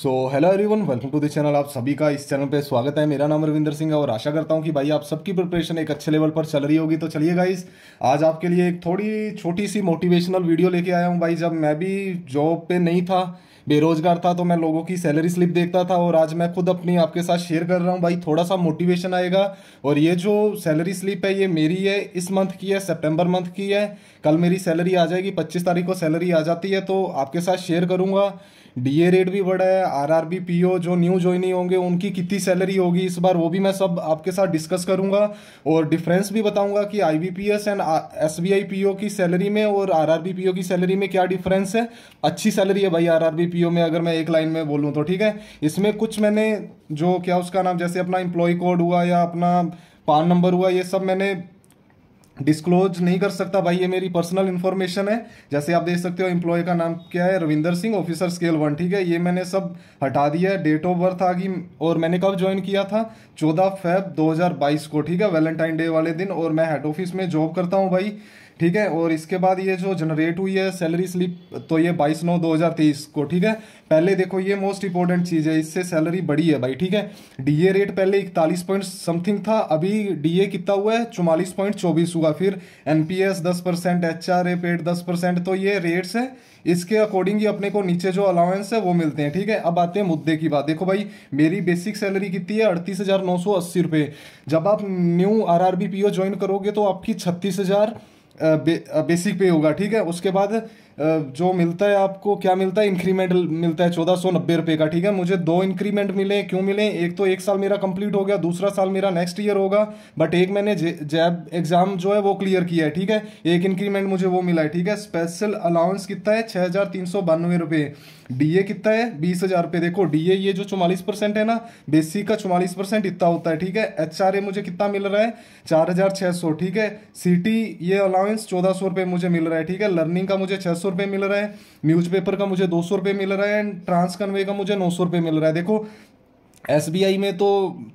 so hello everyone welcome to this channel आप सभी का इस चैनल पे स्वागत है मेरा नाम रविंदर सिंह है और आशा करता हूँ कि भाई आप सबकी प्रिपरेशन एक अच्छे लेवल पर चल रही होगी तो चलिए गाइस आज आपके लिए एक थोड़ी छोटी सी मोटिवेशनल वीडियो लेके आया हूँ भाई जब मैं भी जॉब पे नहीं था बेरोजगार था तो मैं लोगों की सैलरी स्लिप देखता था और आज मैं खुद अपनी आपके साथ शेयर कर रहा हूँ भाई थोड़ा सा मोटिवेशन आएगा और ये जो सैलरी स्लिप है ये मेरी है इस मंथ की है सितंबर मंथ की है कल मेरी सैलरी आ जाएगी पच्चीस तारीख को सैलरी आ जाती है तो आपके साथ शेयर करूँगा डीए रेट भी बढ़ा है आरआरबी पीओ जो न्यू ज्वाइनिंग होंगे उनकी कितनी सैलरी होगी इस बार वो भी मैं सब आपके साथ डिस्कस करूंगा और डिफरेंस भी बताऊंगा कि आईबीपीएस एंड एसबीआई पीओ की सैलरी में और आरआरबी पीओ की सैलरी में क्या डिफरेंस है अच्छी सैलरी है भाई आरआरबी पीओ में अगर मैं एक लाइन में बोलूँ तो ठीक है इसमें कुछ मैंने जो क्या उसका नाम जैसे अपना एम्प्लॉय कोड हुआ या अपना पान नंबर हुआ ये सब मैंने डिस्क्लोज नहीं कर सकता भाई ये मेरी पर्सनल इन्फॉर्मेशन है जैसे आप देख सकते हो एम्प्लॉय का नाम क्या है Ravinder Singh officer scale one ठीक है ये मैंने सब हटा दिया है डेट ऑफ बर्थ आ गई और मैंने कब ज्वाइन किया था 14 फेब 2022 को ठीक है वैलेंटाइन डे वाले दिन और मैं हेड ऑफिस में जॉब करता हूँ भाई ठीक है और इसके बाद ये जो जनरेट हुई है सैलरी स्लिप तो ये बाईस नौ दो हज़ार तेईस को ठीक है पहले देखो ये मोस्ट इंपॉर्टेंट चीज़ है इससे सैलरी बढ़ी है भाई ठीक है डीए रेट पहले इकतालीस पॉइंट समथिंग था अभी डीए कितना हुआ है चौवालीस पॉइंट चौबीस हुआ फिर एनपीएस दस परसेंट एच आर पेड दस परसेंट तो ये रेट्स है इसके अकॉर्डिंग ही अपने को नीचे जो अलाउंस है वो मिलते हैं ठीक है अब आते हैं मुद्दे की बात देखो भाई मेरी बेसिक सैलरी कितनी है अड़तीस हज़ार नौ सौ अस्सी रुपये जब आप new R R B P O join करोगे तो आपकी छत्तीस हज़ार बेसिक पे होगा ठीक है उसके बाद जो मिलता है आपको क्या मिलता है इंक्रीमेंट मिलता है चौदह सौ नब्बे रुपये का ठीक है मुझे दो इंक्रीमेंट मिले क्यों मिले एक तो एक साल मेरा कंप्लीट हो गया दूसरा साल मेरा नेक्स्ट ईयर होगा बट एक मैंने जैब एग्ज़ाम जो है वो क्लियर किया है ठीक है एक इंक्रीमेंट मुझे वो मिला है ठीक है स्पेशल अलाउंस कितना है छः हज़ार तीन सौ बानवे रुपये डी ए कितना है बीस हज़ार रुपये देखो डी ए ये जो चौवालीस परसेंट है ना बेसिक का चौवालीस परसेंट इतना होता है ठीक है एच आर ए मुझे कितना मिल रहा है चार हज़ार छः सौ ठीक है सी टी ये अलाउंस चौदह सौ रुपये मुझे मिल रहा है ठीक है लर्निंग का मुझे छः सौ सौ रुपये मिल रहा है न्यूज़पेपर का मुझे दो सौ रुपये मिल रहा है एंड ट्रांस कन्वे का मुझे नौ सौ रुपये मिल रहा है देखो एस में तो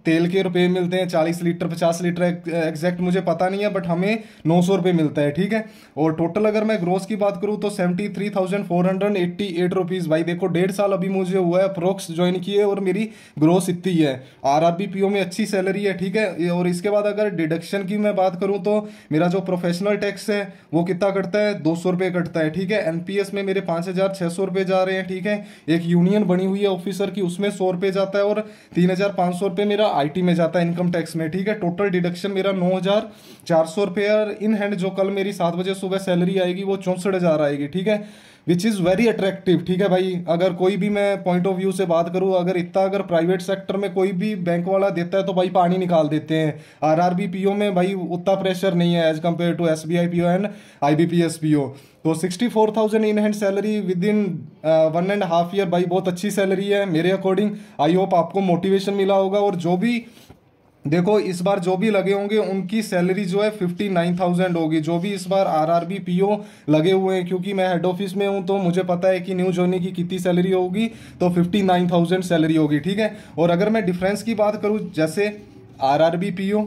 तेल के रुपए मिलते हैं चालीस लीटर पचास लीटर एग्जैक्ट मुझे पता नहीं है बट हमें नौ सौ रुपये मिलता है ठीक है और टोटल अगर मैं ग्रोस की बात करूँ तो seventy three thousand four hundred eighty eight rupees भाई देखो डेढ़ साल अभी मुझे हुआ है अप्रोक्स ज्वाइन किए और मेरी ग्रोस इतनी है R R B P O में अच्छी सैलरी है ठीक है और इसके बाद अगर डिडक्शन की मैं बात करूँ तो मेरा जो प्रोफेशनल टैक्स है वो कितना कटता है दो सौ रुपये कटता है ठीक है एन पी एस में मेरे पाँच हज़ार छः सौ रुपये जा रहे हैं ठीक है एक यूनियन बनी हुई है ऑफिसर की उसमें सौ रुपये जाता है और तीन हज़ार पाँच सौ रुपये मेरा आईटी में जाता है इनकम टैक्स में ठीक है टोटल डिडक्शन मेरा नौ हज़ार चार सौ रुपये और इन हैंड जो कल मेरी सात बजे सुबह सैलरी आएगी वो चौंसठ हज़ार आएगी ठीक है विच इज़ वेरी अट्रैक्टिव ठीक है भाई अगर कोई भी मैं पॉइंट ऑफ व्यू से बात करूँ अगर इतना अगर प्राइवेट सेक्टर में कोई भी बैंक वाला देता है तो भाई पानी निकाल देते हैं R R B P O में भाई उतना प्रेशर नहीं है as compare to S B I P O and I B P S P O तो sixty four thousand in hand salary within one and half year भाई बहुत अच्छी सैलरी है मेरे अकॉर्डिंग आई होप आपको मोटिवेशन मिला होगा और जो भी देखो इस बार जो भी लगे होंगे उनकी सैलरी जो है फिफ्टी नाइन थाउजेंड होगी जो भी इस बार आरआरबी पीओ लगे हुए हैं क्योंकि मैं हेड ऑफिस में हूं तो मुझे पता है कि न्यू ज्वाइनिंग की कितनी सैलरी होगी तो फिफ्टी नाइन थाउजेंड सैलरी होगी ठीक है और अगर मैं डिफरेंस की बात करूं जैसे आरआरबी पीओ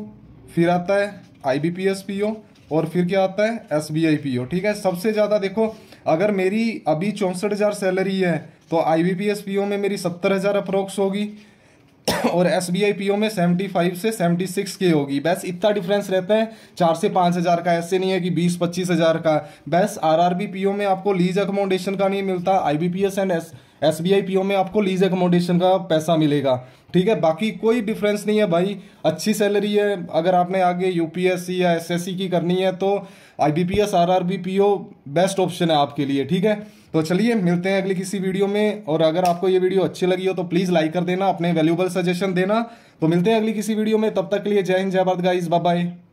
फिर आता है I B P S P O और फिर क्या आता है S B I P O ठीक है सबसे ज़्यादा देखो अगर मेरी अभी चौंसठ हज़ार सैलरी है तो I B P S P O में मेरी सत्तर हज़ार अप्रोक्स होगी और S B I P O में सेवेंटी फाइव से सेवेंटी सिक्स की होगी बस इतना डिफरेंस रहता है चार से पाँच हज़ार का ऐसे नहीं है कि बीस पच्चीस हज़ार का बस R R B P O में आपको लीज अकोमोडेशन का नहीं मिलता I B P S and S S B I P O में आपको लीज एकोमोडेशन का पैसा मिलेगा ठीक है बाकी कोई डिफरेंस नहीं है भाई अच्छी सैलरी है अगर आपने आगे यू पी एस सी या एस एस सी की करनी है तो I B P S R R B P O best option है आपके लिए ठीक है तो चलिए मिलते हैं अगली किसी वीडियो में और अगर आपको ये वीडियो अच्छी लगी हो तो प्लीज़ लाइक कर देना अपने वैल्यूबल सजेशन देना तो मिलते हैं अगली किसी वीडियो में तब तक के लिए जय हिंद जय भारत गाइज बाय बाय